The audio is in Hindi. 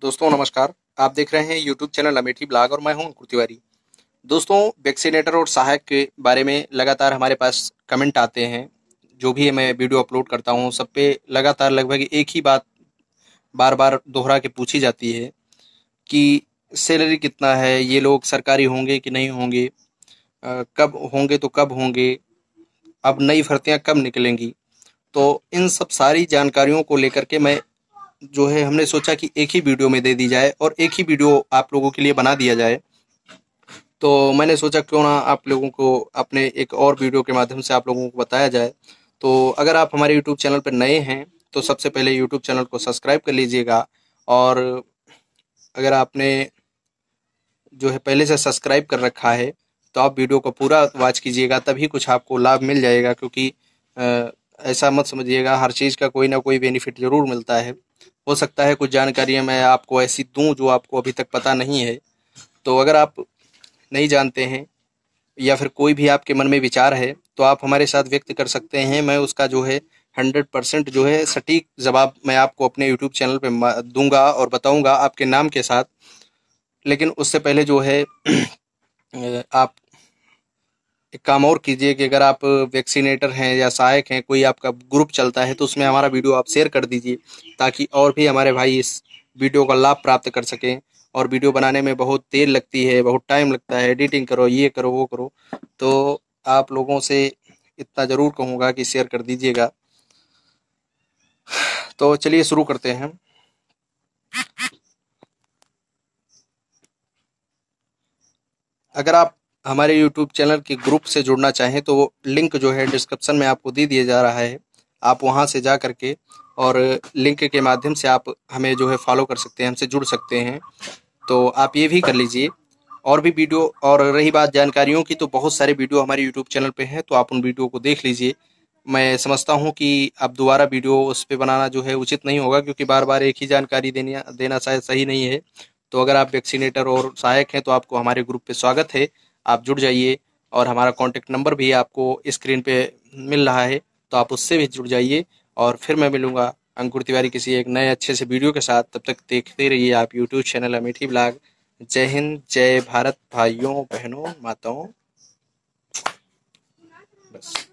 दोस्तों नमस्कार आप देख रहे हैं यूट्यूब चैनल अमेठी ब्लॉग और मैं हूं अंकुर तिवारी दोस्तों वैक्सीनेटर और सहायक के बारे में लगातार हमारे पास कमेंट आते हैं जो भी मैं वीडियो अपलोड करता हूं सब पे लगातार लगभग एक ही बात बार बार दोहरा के पूछी जाती है कि सैलरी कितना है ये लोग सरकारी होंगे कि नहीं होंगे कब होंगे तो कब होंगे अब नई भर्तियाँ कब निकलेंगी तो इन सब सारी जानकारियों को लेकर के मैं जो है हमने सोचा कि एक ही वीडियो में दे दी जाए और एक ही वीडियो आप लोगों के लिए बना दिया जाए तो मैंने सोचा क्यों ना आप लोगों को अपने एक और वीडियो के माध्यम से आप लोगों को बताया जाए तो अगर आप हमारे यूट्यूब चैनल पर नए हैं तो सबसे पहले यूट्यूब चैनल को सब्सक्राइब कर लीजिएगा और अगर आपने जो है पहले से सब्सक्राइब कर रखा है तो आप वीडियो को पूरा वॉच कीजिएगा तभी कुछ आपको लाभ मिल जाएगा क्योंकि ऐसा मत समझिएगा हर चीज़ का कोई ना कोई बेनिफिट ज़रूर मिलता है हो सकता है कुछ जानकारियाँ मैं आपको ऐसी दूँ जो आपको अभी तक पता नहीं है तो अगर आप नहीं जानते हैं या फिर कोई भी आपके मन में विचार है तो आप हमारे साथ व्यक्त कर सकते हैं मैं उसका जो है हंड्रेड परसेंट जो है सटीक जवाब मैं आपको अपने यूट्यूब चैनल पर दूंगा और बताऊंगा आपके नाम के साथ लेकिन उससे पहले जो है आप एक काम और कीजिए कि अगर आप वैक्सीनेटर हैं या सहायक हैं कोई आपका ग्रुप चलता है तो उसमें हमारा वीडियो आप शेयर कर दीजिए ताकि और भी हमारे भाई इस वीडियो का लाभ प्राप्त कर सकें और वीडियो बनाने में बहुत देर लगती है बहुत टाइम लगता है एडिटिंग करो ये करो वो करो तो आप लोगों से इतना ज़रूर कहूँगा कि शेयर कर दीजिएगा तो चलिए शुरू करते हैं अगर आप हमारे यूट्यूब चैनल के ग्रुप से जुड़ना चाहें तो वो लिंक जो है डिस्क्रिप्शन में आपको दे दिया जा रहा है आप वहाँ से जा करके और लिंक के माध्यम से आप हमें जो है फॉलो कर सकते हैं हमसे जुड़ सकते हैं तो आप ये भी कर लीजिए और भी वीडियो और रही बात जानकारियों की तो बहुत सारे वीडियो हमारे यूट्यूब चैनल पे हैं तो आप उन वीडियो को देख लीजिए मैं समझता हूँ कि अब दोबारा वीडियो उस पर बनाना जो है उचित नहीं होगा क्योंकि बार बार एक ही जानकारी देनी देना शायद सही नहीं है तो अगर आप वैक्सीनेटर और सहायक हैं तो आपको हमारे ग्रुप पे स्वागत है आप जुड़ जाइए और हमारा कॉन्टेक्ट नंबर भी आपको स्क्रीन पे मिल रहा है तो आप उससे भी जुड़ जाइए और फिर मैं मिलूँगा अंकुर तिवारी किसी एक नए अच्छे से वीडियो के साथ तब तक देखते रहिए आप यूट्यूब चैनल अमेठी ब्लॉग जय हिंद जय भारत भाइयों बहनों माताओं बस